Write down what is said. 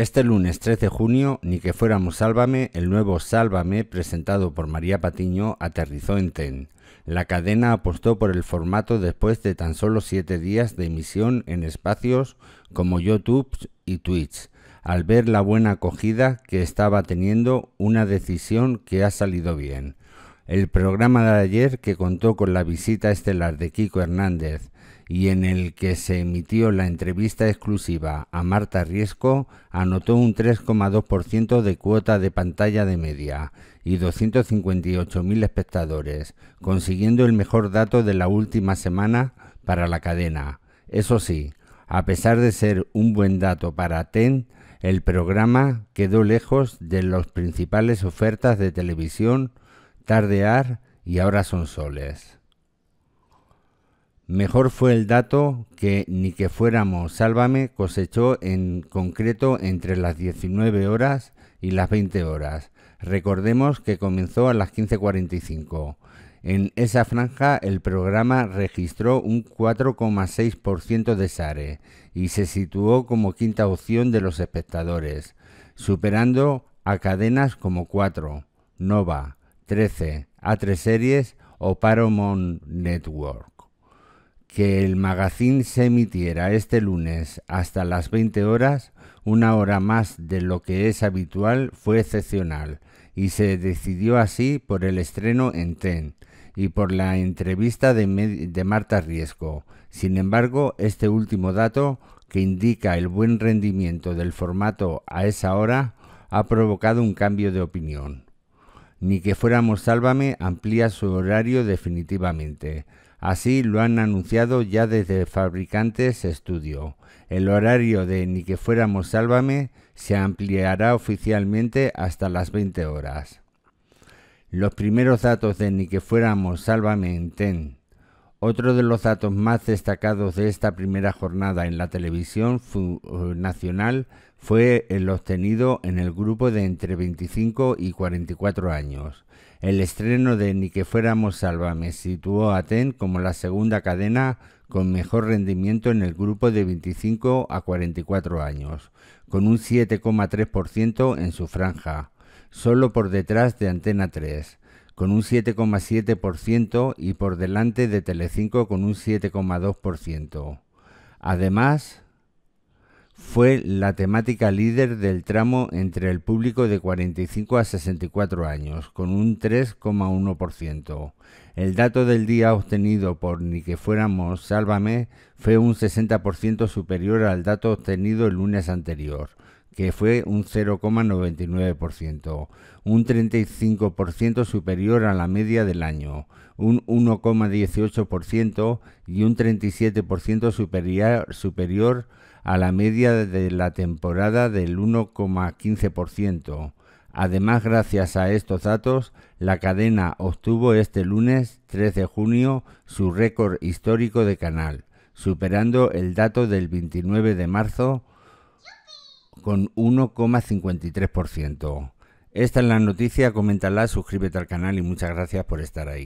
Este lunes 13 de junio, ni que fuéramos Sálvame, el nuevo Sálvame presentado por María Patiño aterrizó en TEN. La cadena apostó por el formato después de tan solo 7 días de emisión en espacios como YouTube y Twitch, al ver la buena acogida que estaba teniendo una decisión que ha salido bien el programa de ayer que contó con la visita estelar de Kiko Hernández y en el que se emitió la entrevista exclusiva a Marta Riesco, anotó un 3,2% de cuota de pantalla de media y 258.000 espectadores, consiguiendo el mejor dato de la última semana para la cadena. Eso sí, a pesar de ser un buen dato para TEN, el programa quedó lejos de las principales ofertas de televisión tardear y ahora son soles. Mejor fue el dato que ni que fuéramos Sálvame cosechó en concreto entre las 19 horas y las 20 horas. Recordemos que comenzó a las 15.45. En esa franja el programa registró un 4,6% de SARE y se situó como quinta opción de los espectadores, superando a cadenas como 4, Nova, 13, A3 Series o Paramount Network. Que el magazine se emitiera este lunes hasta las 20 horas, una hora más de lo que es habitual, fue excepcional y se decidió así por el estreno en TEN y por la entrevista de, de Marta Riesco. Sin embargo, este último dato, que indica el buen rendimiento del formato a esa hora, ha provocado un cambio de opinión ni que fuéramos Sálvame amplía su horario definitivamente. Así lo han anunciado ya desde Fabricantes Estudio. El horario de Ni que fuéramos Sálvame se ampliará oficialmente hasta las 20 horas. Los primeros datos de Ni que fuéramos Sálvame en TEN otro de los datos más destacados de esta primera jornada en la televisión eh, nacional fue el obtenido en el grupo de entre 25 y 44 años. El estreno de Ni que fuéramos Sálvame situó a TEN como la segunda cadena con mejor rendimiento en el grupo de 25 a 44 años, con un 7,3% en su franja, solo por detrás de Antena 3 con un 7,7% y por delante de Telecinco con un 7,2%. Además, fue la temática líder del tramo entre el público de 45 a 64 años, con un 3,1%. El dato del día obtenido por Ni que fuéramos Sálvame fue un 60% superior al dato obtenido el lunes anterior, que fue un 0,99%, un 35% superior a la media del año, un 1,18% y un 37% superior, a la media de la temporada del 1,15%. Además, gracias a estos datos, la cadena obtuvo este lunes 3 de junio su récord histórico de canal, superando el dato del 29 de marzo con 1,53%. Esta es la noticia, coméntala, suscríbete al canal y muchas gracias por estar ahí.